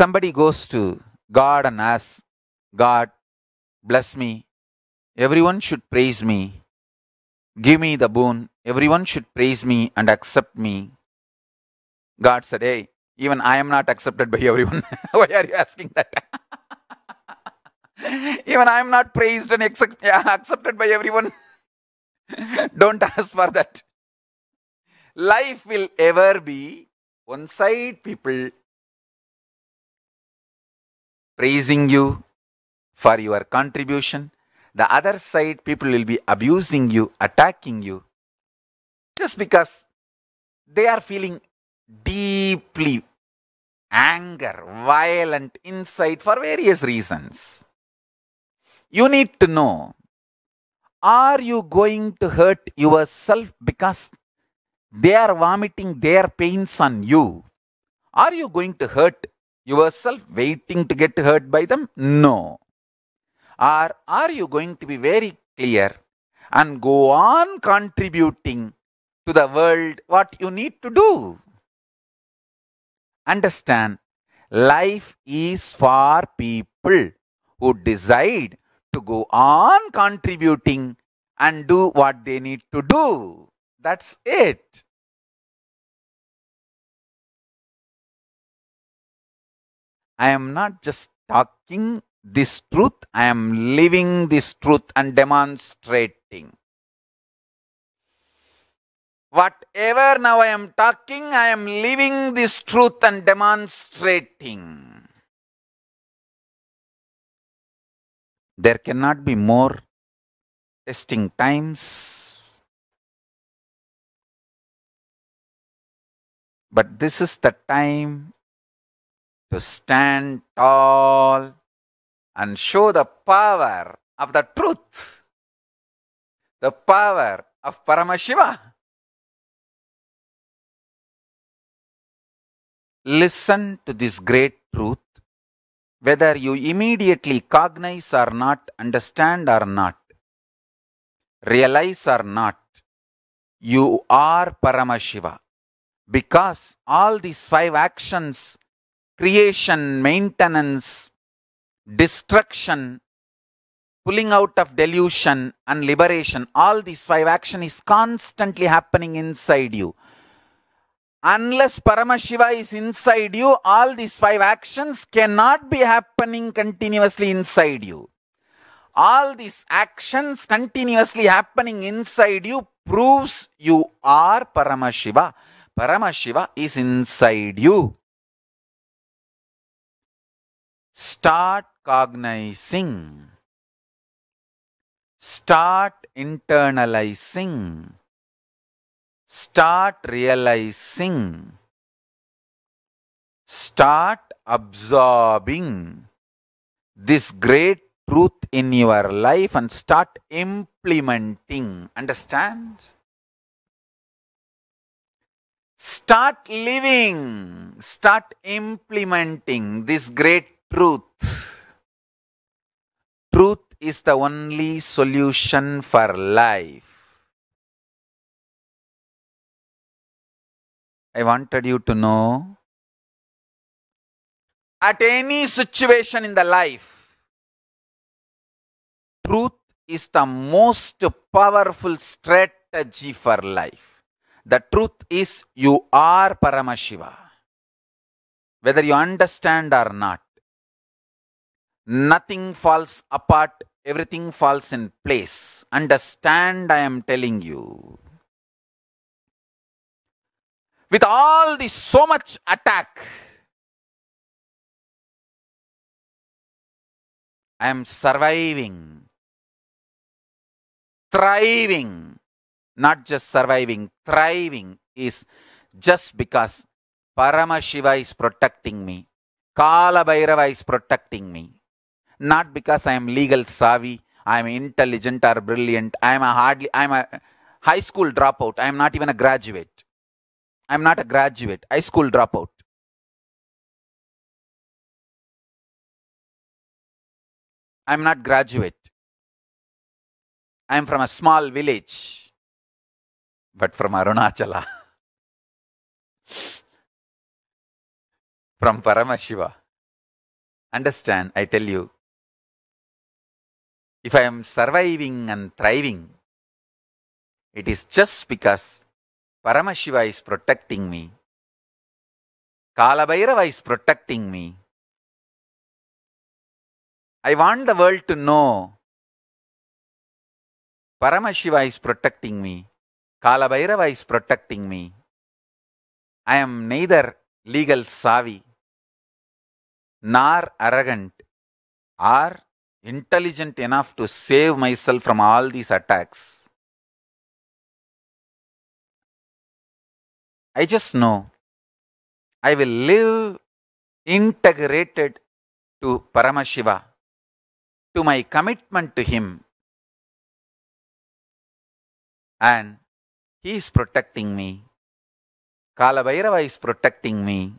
somebody goes to God and asks, God, bless me. Everyone should praise me. Give me the boon. Everyone should praise me and accept me. God said, Hey, even I am not accepted by everyone. Why are you asking that? even I am not praised and accept, yeah, accepted by everyone. Don't ask for that. Life will ever be one side people praising you for your contribution. The other side, people will be abusing you, attacking you, just because they are feeling deeply anger, violent inside for various reasons. You need to know are you going to hurt yourself because they are vomiting their pains on you? Are you going to hurt yourself waiting to get hurt by them? No. Or are you going to be very clear and go on contributing to the world what you need to do? Understand, life is for people who decide to go on contributing and do what they need to do. That's it. I am not just talking this truth, I am living this truth and demonstrating. Whatever now I am talking, I am living this truth and demonstrating. There cannot be more testing times. But this is the time to stand tall and show the power of the truth, the power of Paramashiva. Listen to this great truth, whether you immediately cognize or not, understand or not, realize or not, you are Paramashiva because all these five actions creation, maintenance, destruction, pulling out of delusion and liberation. All these five action is constantly happening inside you. Unless Paramashiva is inside you, all these five actions cannot be happening continuously inside you. All these actions continuously happening inside you proves you are Paramashiva. Paramashiva is inside you. Start cognizing. Start internalizing. Start realizing. Start absorbing this great truth in your life and start implementing. Understand? Start living, start implementing this great truth truth is the only solution for life i wanted you to know at any situation in the life truth is the most powerful strategy for life. The truth is you are Paramashiva. Whether you understand or not. Nothing falls apart, everything falls in place. Understand, I am telling you. With all this so much attack, I am surviving, thriving, not just surviving, thriving is just because Paramashiva is protecting me, Kala Bhairava is protecting me not because I am legal savvy, I am intelligent or brilliant, I am a hardly, I am a high school dropout, I am not even a graduate. I am not a graduate, high school dropout. I am not graduate. I am from a small village, but from Arunachala, from Paramashiva. Understand, I tell you, if I am surviving and thriving, it is just because Paramashiva is protecting me. Kalabhairava is protecting me. I want the world to know Paramashiva is protecting me. Kalabhairava is protecting me. I am neither legal savvy nor arrogant or intelligent enough to save myself from all these attacks. I just know I will live integrated to Paramashiva, to my commitment to Him. And He is protecting me. Kalabhairava is protecting me.